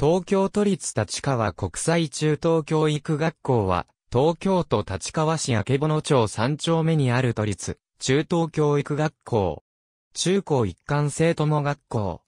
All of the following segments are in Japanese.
東京都立立川国際中等教育学校は、東京都立川市明けの町三丁目にある都立中等教育学校。中高一貫生友学校。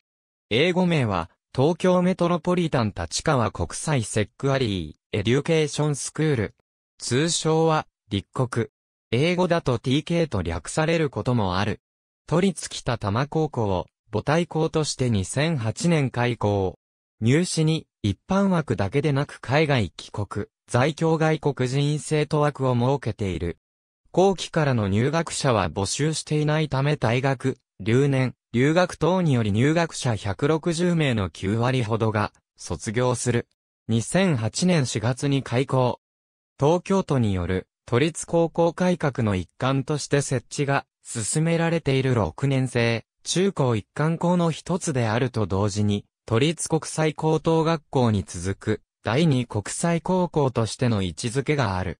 英語名は、東京メトロポリタン立川国際セックアリー、エデュケーションスクール。通称は、立国。英語だと TK と略されることもある。都立北多摩高校、を、母体校として2008年開校。入試に一般枠だけでなく海外帰国、在京外国人生徒枠を設けている。後期からの入学者は募集していないため大学、留年、留学等により入学者160名の9割ほどが卒業する。2008年4月に開校。東京都による都立高校改革の一環として設置が進められている6年生、中高一貫校の一つであると同時に、都立国際高等学校に続く、第二国際高校としての位置づけがある。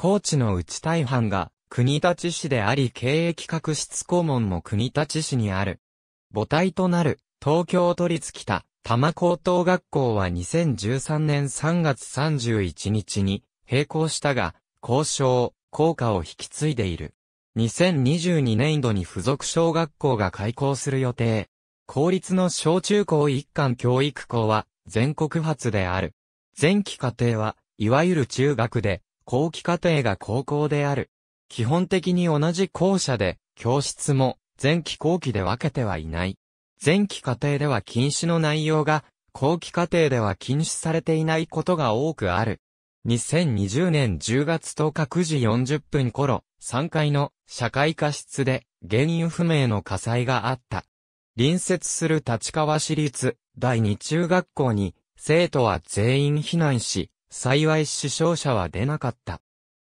高知の内大半が、国立市であり経営企画室顧問も国立市にある。母体となる、東京都立北、多摩高等学校は2013年3月31日に、閉校したが、交渉、効果を引き継いでいる。2022年度に付属小学校が開校する予定。公立の小中高一貫教育校は全国初である。前期課程は、いわゆる中学で、後期課程が高校である。基本的に同じ校舎で、教室も前期後期で分けてはいない。前期課程では禁止の内容が、後期課程では禁止されていないことが多くある。2020年10月10日9時40分頃、3階の社会科室で原因不明の火災があった。隣接する立川市立第二中学校に生徒は全員避難し、幸い死傷者は出なかった。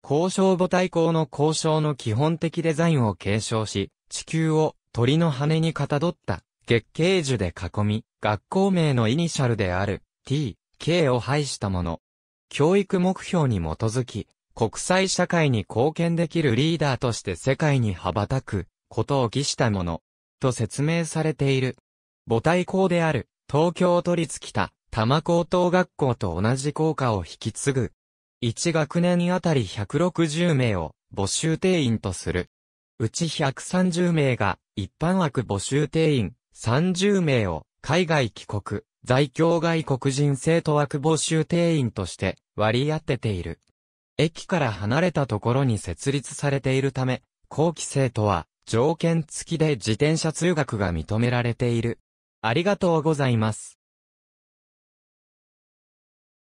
交渉母体校の交渉の基本的デザインを継承し、地球を鳥の羽にかたどった月桂樹で囲み、学校名のイニシャルである t, k を排したもの。教育目標に基づき、国際社会に貢献できるリーダーとして世界に羽ばたくことを期したもの。と説明されている。母体校である、東京都立北、多摩高等学校と同じ校歌を引き継ぐ。1学年にあたり160名を募集定員とする。うち130名が一般枠募集定員、30名を海外帰国、在京外国人生徒枠募集定員として割り当てている。駅から離れたところに設立されているため、後期生徒は条件付きで自転車通学が認められている。ありがとうございます。